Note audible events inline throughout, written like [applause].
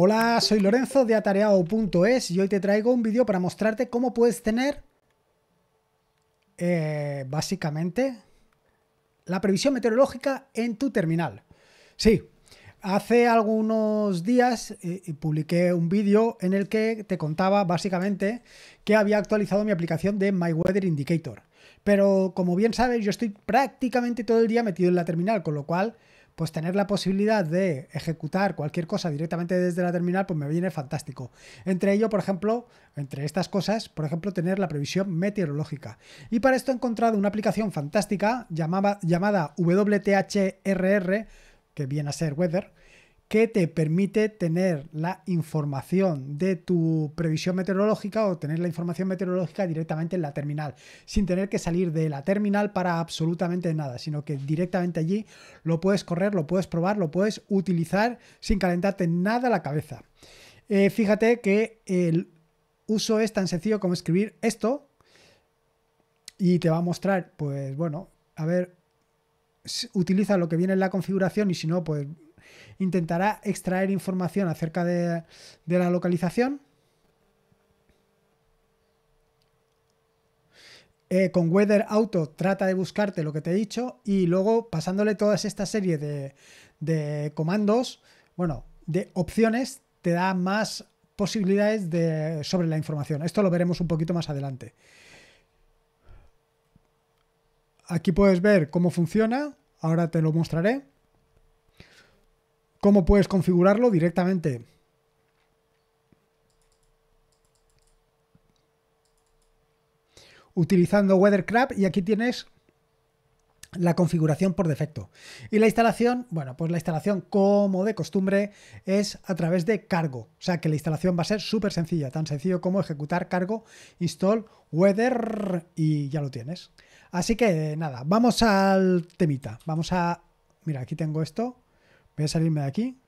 Hola, soy Lorenzo de atareado.es y hoy te traigo un vídeo para mostrarte cómo puedes tener eh, básicamente la previsión meteorológica en tu terminal. Sí, hace algunos días eh, publiqué un vídeo en el que te contaba básicamente que había actualizado mi aplicación de My Weather Indicator. Pero como bien sabes, yo estoy prácticamente todo el día metido en la terminal, con lo cual pues tener la posibilidad de ejecutar cualquier cosa directamente desde la terminal, pues me viene fantástico. Entre ello, por ejemplo, entre estas cosas, por ejemplo, tener la previsión meteorológica. Y para esto he encontrado una aplicación fantástica llamada, llamada WTHRR, que viene a ser Weather, que te permite tener la información de tu previsión meteorológica o tener la información meteorológica directamente en la terminal, sin tener que salir de la terminal para absolutamente nada, sino que directamente allí lo puedes correr, lo puedes probar, lo puedes utilizar sin calentarte nada la cabeza. Eh, fíjate que el uso es tan sencillo como escribir esto y te va a mostrar, pues bueno, a ver, utiliza lo que viene en la configuración y si no, pues intentará extraer información acerca de, la localización eh, con Weather Auto trata de buscarte lo que te he dicho y luego pasándole toda esta serie de, de comandos, bueno, de opciones, te da más posibilidades de, sobre la información. Esto lo veremos un poquito más adelante. Aquí puedes ver cómo funciona, ahora te lo mostraré. ¿Cómo puedes configurarlo directamente? Utilizando Weathercraft y aquí tienes la configuración por defecto. Y la instalación, bueno, pues la instalación como de costumbre es a través de cargo. O sea que la instalación va a ser súper sencilla, tan sencillo como ejecutar cargo install weather y ya lo tienes. Así que nada, vamos al temita. Vamos a... Mira, aquí tengo esto. Voy a salirme de aquí.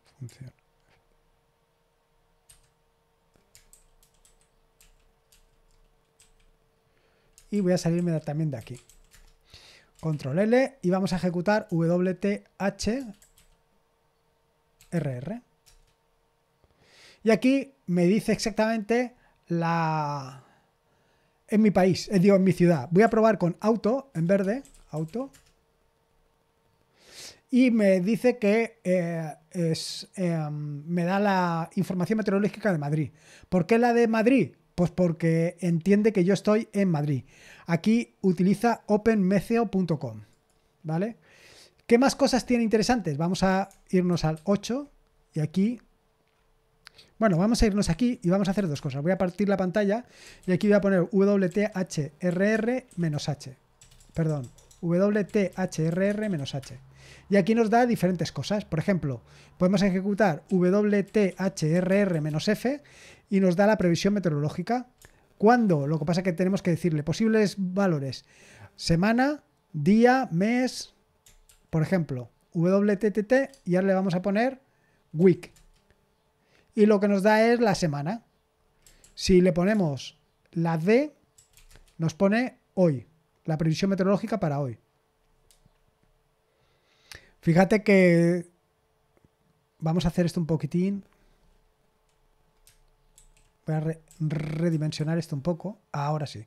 Y voy a salirme también de aquí. Control L y vamos a ejecutar WTH RR. Y aquí me dice exactamente la... En mi país, el eh, digo, en mi ciudad. Voy a probar con auto, en verde, auto, y me dice que eh, es, em, me da la información meteorológica de Madrid. ¿Por qué la de Madrid? Pues porque entiende que yo estoy en Madrid. Aquí utiliza openmeceo.com. ¿Vale? ¿Qué más cosas tiene interesantes? Vamos a irnos al 8 y aquí... Bueno, vamos a irnos aquí y vamos a hacer dos cosas. Voy a partir la pantalla y aquí voy a poner WTHRR-H. Perdón, WTHRR-H. Y aquí nos da diferentes cosas. Por ejemplo, podemos ejecutar WTHRR-F y nos da la previsión meteorológica. ¿Cuándo? Lo que pasa es que tenemos que decirle posibles valores. Semana, día, mes, por ejemplo, WTTT y ahora le vamos a poner week. Y lo que nos da es la semana. Si le ponemos la D, nos pone hoy, la previsión meteorológica para hoy. Fíjate que vamos a hacer esto un poquitín. Voy a redimensionar esto un poco. Ahora sí.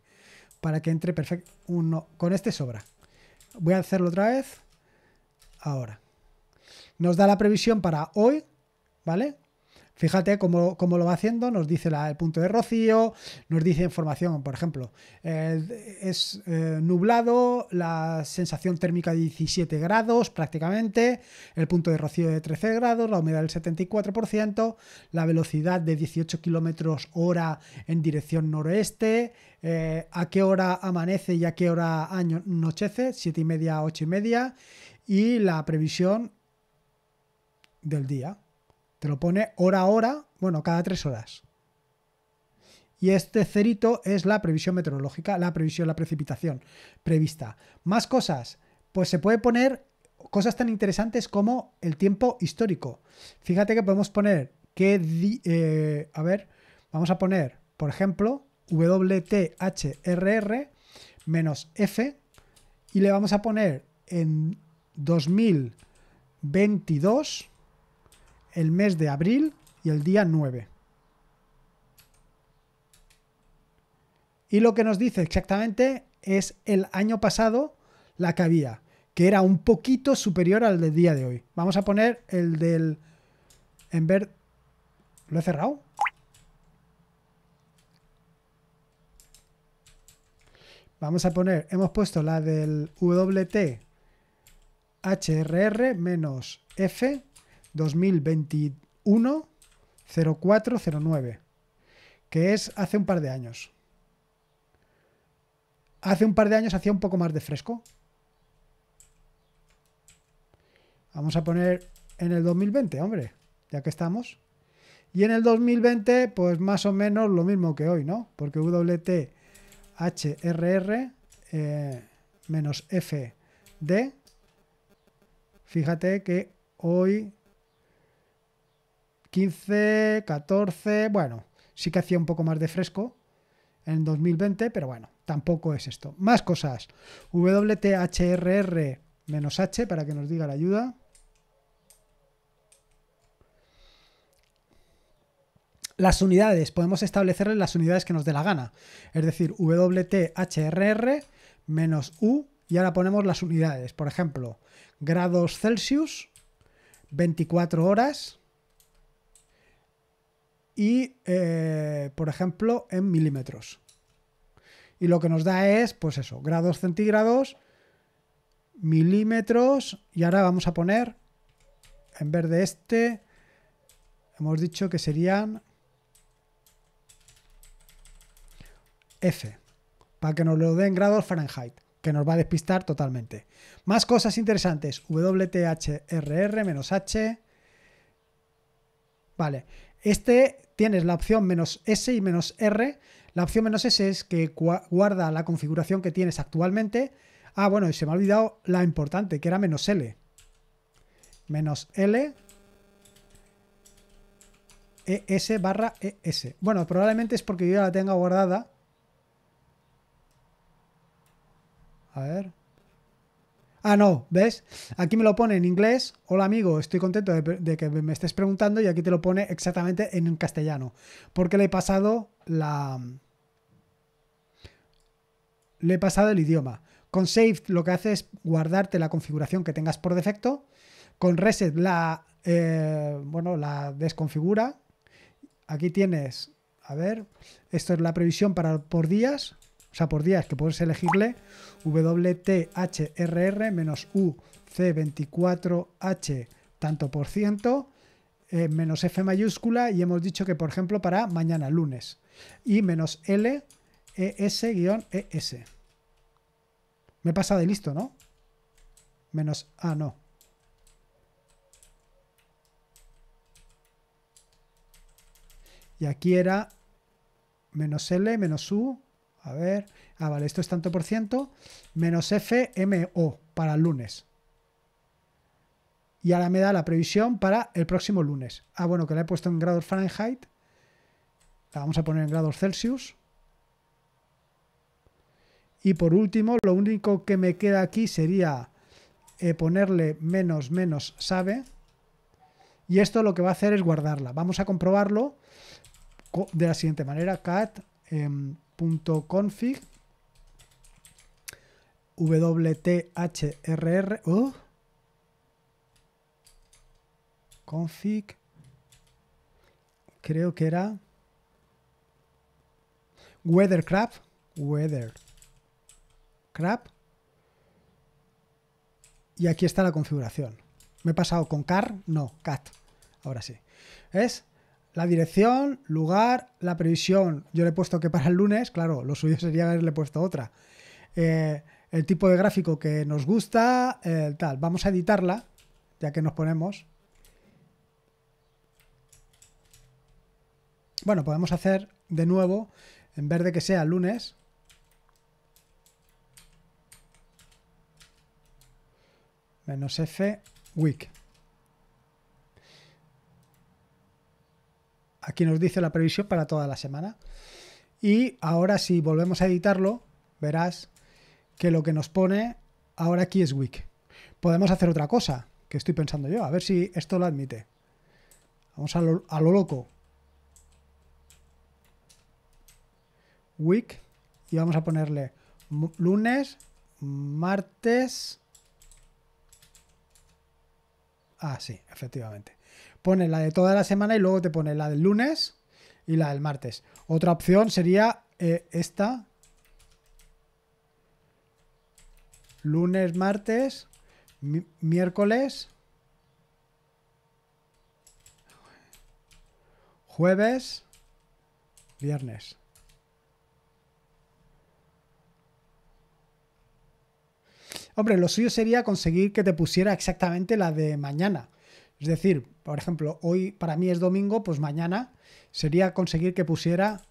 Para que entre perfecto. Uno. Con este sobra. Voy a hacerlo otra vez. Ahora. Nos da la previsión para hoy. ¿Vale? Fíjate cómo, lo va haciendo, nos dice el punto de rocío, nos dice información, por ejemplo, eh, es eh, nublado, la sensación térmica de 17 grados prácticamente, el punto de rocío de 13 grados, la humedad del 74%, la velocidad de 18 kilómetros hora en dirección noroeste, eh, a qué hora amanece y a qué hora anochece, 7 y media, 8 y media, y la previsión del día. Te lo pone hora a hora, bueno, cada tres horas. Y este cerito es la previsión meteorológica, la previsión, la precipitación prevista. Más cosas, pues se puede poner cosas tan interesantes como el tiempo histórico. Fíjate que podemos poner que, eh, a ver, vamos a poner, por ejemplo, WTHRR menos F y le vamos a poner en 2022 el mes de abril y el día 9. Y lo que nos dice exactamente es el año pasado la que había, que era un poquito superior al del día de hoy. Vamos a poner el del... En ver... ¿Lo he cerrado? Vamos a poner, hemos puesto la del WT HRR menos F 2021 0409, que es hace un par de años. Hace un par de años hacía un poco más de fresco. Vamos a poner en el 2020, hombre, ya que estamos. Y en el 2020, pues más o menos lo mismo que hoy, ¿no? Porque WTHRR eh, menos FD, fíjate que hoy 15, 14, bueno, sí que hacía un poco más de fresco en 2020, pero bueno, tampoco es esto. Más cosas. WTHRR-H para que nos diga la ayuda. Las unidades, podemos establecerle las unidades que nos dé la gana. Es decir, WTHRR-U y ahora ponemos las unidades. Por ejemplo, grados Celsius, 24 horas, y, eh, por ejemplo, en milímetros. Y lo que nos da es, pues eso, grados centígrados, milímetros, y ahora vamos a poner, en vez de este, hemos dicho que serían F, para que nos lo den grados Fahrenheit, que nos va a despistar totalmente. Más cosas interesantes, WTHRR-H. Vale, este tienes la opción menos S y menos R. La opción menos S es que guarda la configuración que tienes actualmente. Ah, bueno, y se me ha olvidado la importante, que era menos L. Menos L. ES barra ES. Bueno, probablemente es porque yo ya la tenga guardada. A ver. Ah, no, ¿ves? Aquí me lo pone en inglés. Hola amigo, estoy contento de, que me estés preguntando y aquí te lo pone exactamente en castellano. Porque le he pasado la... Le he pasado el idioma. Con Save lo que hace es guardarte la configuración que tengas por defecto. Con Reset la... Eh, bueno, la desconfigura. Aquí tienes... A ver, esto es la previsión para por días o sea, por días que puedes elegirle, WTHRR-UC24H, tanto por ciento, eh, menos F mayúscula, y hemos dicho que, por ejemplo, para mañana, lunes, y menos L, ES-ES. E Me pasa de listo, ¿no? Menos A, ah, no. Y aquí era menos L, menos U, a ver. Ah, vale, esto es tanto por ciento. Menos FMO para el lunes. Y ahora me da la previsión para el próximo lunes. Ah, bueno, que la he puesto en grados Fahrenheit. La vamos a poner en grados Celsius. Y por último, lo único que me queda aquí sería eh, ponerle menos menos sabe. Y esto lo que va a hacer es guardarla. Vamos a comprobarlo de la siguiente manera. Cat Em, punto .config wthrr oh, config creo que era weather crap y aquí está la configuración me he pasado con car no cat ahora sí es la dirección, lugar, la previsión. Yo le he puesto que para el lunes, claro, lo suyo sería haberle puesto otra. Eh, el tipo de gráfico que nos gusta, eh, tal. Vamos a editarla, ya que nos ponemos. Bueno, podemos hacer de nuevo, en vez de que sea lunes, menos F, week. Aquí nos dice la previsión para toda la semana. Y ahora si volvemos a editarlo, verás que lo que nos pone ahora aquí es week. Podemos hacer otra cosa, que estoy pensando yo, a ver si esto lo admite. Vamos a lo, a lo loco. Week. Y vamos a ponerle lunes, martes, Ah, sí, efectivamente. Pone la de toda la semana y luego te pone la del lunes y la del martes. Otra opción sería eh, esta. Lunes, martes, miércoles, jueves, viernes. Hombre, lo suyo sería conseguir que te pusiera exactamente la de mañana. Es decir, por ejemplo, hoy para mí es domingo, pues mañana sería conseguir que pusiera...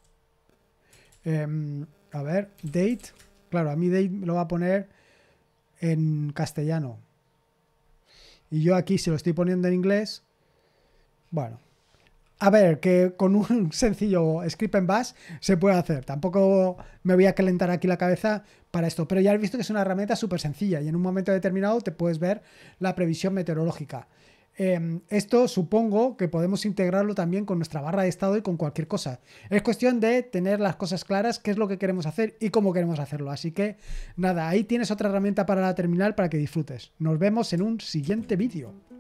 Em, a ver, date. Claro, a mí date lo va a poner en castellano. Y yo aquí, si lo estoy poniendo en inglés, bueno, a ver, que con un [laughs] sencillo script en bash se puede hacer. Tampoco me voy a calentar aquí la cabeza para esto, pero ya he visto que es una herramienta súper sencilla y en un momento determinado te puedes ver la previsión meteorológica. Em, esto supongo que podemos integrarlo también con nuestra barra de estado y con cualquier cosa. Es cuestión de tener las cosas claras, qué es lo que queremos hacer y cómo queremos hacerlo. Así que nada, ahí tienes otra herramienta para la terminal para que disfrutes. Nos vemos en un siguiente vídeo.